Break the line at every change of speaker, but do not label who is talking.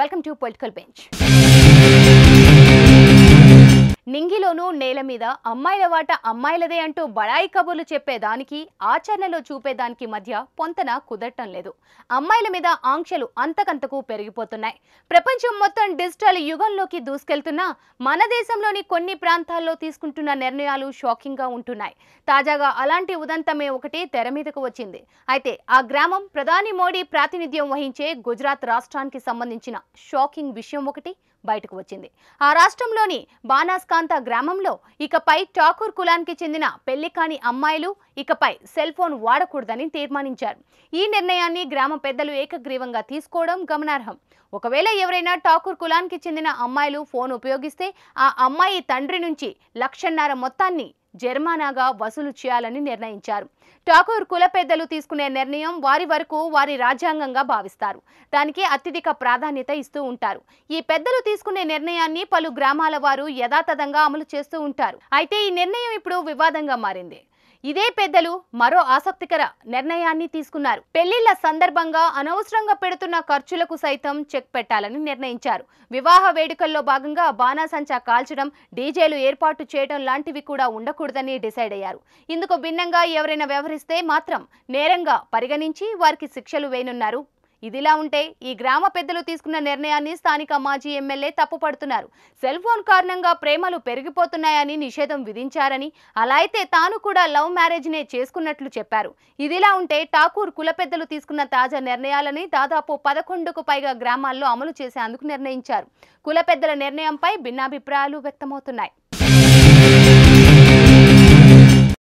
welcome to political bench ఇంట్లోనూ నేల మీద అమ్మాయిల వాట అమ్మాయిలదే అంటూ బడాయి కబుర్లు చెప్పేదానికి ఆచరణలో చూపేదానికి మధ్య పొంతన కుదరటం లేదు అమ్మాయిల మీద ఆంక్షలు అంతకంతకు పెరిగిపోతున్నాయి ప్రపంచం మొత్తం డిజిటల్ యుగంలోకి దూసుకెళ్తున్నా మన దేశంలోని కొన్ని ప్రాంతాల్లో తీసుకుంటున్న నిర్ణయాలు షాకింగ్గా ఉంటున్నాయి తాజాగా అలాంటి ఉదంతమే ఒకటి తెర మీదకు వచ్చింది అయితే ఆ గ్రామం ప్రధాని మోడీ ప్రాతినిధ్యం వహించే గుజరాత్ రాష్ట్రానికి సంబంధించిన షాకింగ్ విషయం ఒకటి బయటకు వచ్చింది ఆ రాష్ట్రంలోని బానాస్కాంత గ్రామంలో ఇకపై ఠాకూర్ కులానికి చెందిన పెళ్లి కాని అమ్మాయిలు ఇకపై సెల్ ఫోన్ వాడకూడదని తీర్మానించారు ఈ నిర్ణయాన్ని గ్రామ పెద్దలు ఏకగ్రీవంగా తీసుకోవడం గమనార్హం ఒకవేళ ఎవరైనా ఠాకూర్ కులానికి చెందిన అమ్మాయిలు ఫోన్ ఉపయోగిస్తే ఆ అమ్మాయి తండ్రి నుంచి లక్షన్నర మొత్తాన్ని జరిమానాగా వసూలు చేయాలని నిర్ణయించారు ఠాకూర్ కుల పెద్దలు తీసుకునే నిర్ణయం వారి వరకు వారి రాజ్యాంగంగా భావిస్తారు దానికి అత్యధిక ప్రాధాన్యత ఇస్తూ ఉంటారు ఈ పెద్దలు తీసుకునే నిర్ణయాన్ని పలు గ్రామాల వారు యథాతథంగా అమలు చేస్తూ ఉంటారు అయితే ఈ నిర్ణయం ఇప్పుడు వివాదంగా మారింది ఇదే పెద్దలు మరో ఆసక్తికర నిర్ణయాన్ని తీసుకున్నారు పెళ్లిళ్ల సందర్భంగా అనవసరంగా పెడుతున్న ఖర్చులకు సైతం చెక్ పెట్టాలని నిర్ణయించారు వివాహ వేడుకల్లో భాగంగా బాణాసంచా కాల్చడం డీజేలు ఏర్పాటు చేయడం లాంటివి కూడా ఉండకూడదని డిసైడ్ అయ్యారు ఇందుకు భిన్నంగా ఎవరైనా వ్యవహరిస్తే మాత్రం నేరంగా పరిగణించి వారికి శిక్షలు వేయనున్నారు ఇదిలా ఉంటే ఈ గ్రామ పెద్దలు తీసుకున్న నిర్ణయాన్ని స్థానిక మాజీ ఎమ్మెల్యే తప్పుపడుతున్నారు సెల్ ఫోన్ కారణంగా ప్రేమలు పెరిగిపోతున్నాయని నిషేధం విధించారని అలా అయితే తాను కూడా లవ్ మ్యారేజ్నే చేసుకున్నట్లు చెప్పారు ఇదిలా ఉంటే ఠాకూర్ కుల పెద్దలు తీసుకున్న తాజా నిర్ణయాలని దాదాపు పదకొండుకు పైగా గ్రామాల్లో అమలు చేసేందుకు నిర్ణయించారు కుల పెద్దల నిర్ణయంపై భిన్నాభిప్రాయాలు వ్యక్తమవుతున్నాయి